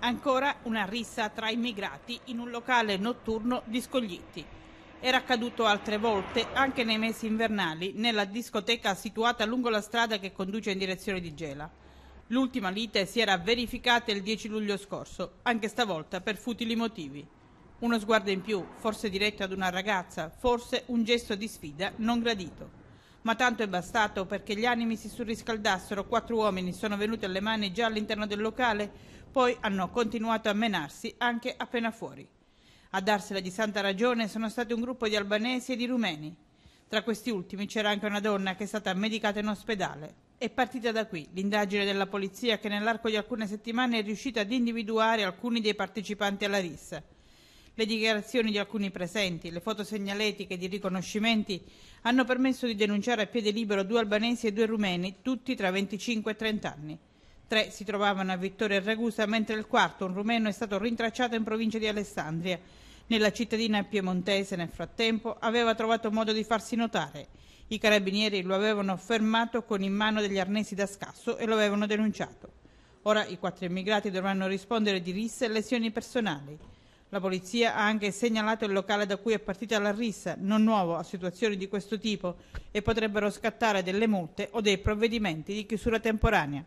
Ancora una rissa tra immigrati in un locale notturno di Scoglitti. Era accaduto altre volte, anche nei mesi invernali, nella discoteca situata lungo la strada che conduce in direzione di Gela. L'ultima lite si era verificata il 10 luglio scorso, anche stavolta per futili motivi. Uno sguardo in più, forse diretto ad una ragazza, forse un gesto di sfida non gradito ma tanto è bastato perché gli animi si surriscaldassero, quattro uomini sono venuti alle mani già all'interno del locale, poi hanno continuato a menarsi anche appena fuori. A darsela di santa ragione sono stati un gruppo di albanesi e di rumeni. Tra questi ultimi c'era anche una donna che è stata medicata in ospedale. È partita da qui l'indagine della polizia che nell'arco di alcune settimane è riuscita ad individuare alcuni dei partecipanti alla rissa. Le dichiarazioni di alcuni presenti, le foto segnaletiche di riconoscimenti hanno permesso di denunciare a piede libero due albanesi e due rumeni, tutti tra 25 e 30 anni. Tre si trovavano a Vittoria e Ragusa, mentre il quarto, un rumeno, è stato rintracciato in provincia di Alessandria. Nella cittadina piemontese, nel frattempo, aveva trovato modo di farsi notare. I carabinieri lo avevano fermato con in mano degli arnesi da scasso e lo avevano denunciato. Ora i quattro immigrati dovranno rispondere di risse e lesioni personali. La polizia ha anche segnalato il locale da cui è partita la rissa, non nuovo a situazioni di questo tipo, e potrebbero scattare delle multe o dei provvedimenti di chiusura temporanea.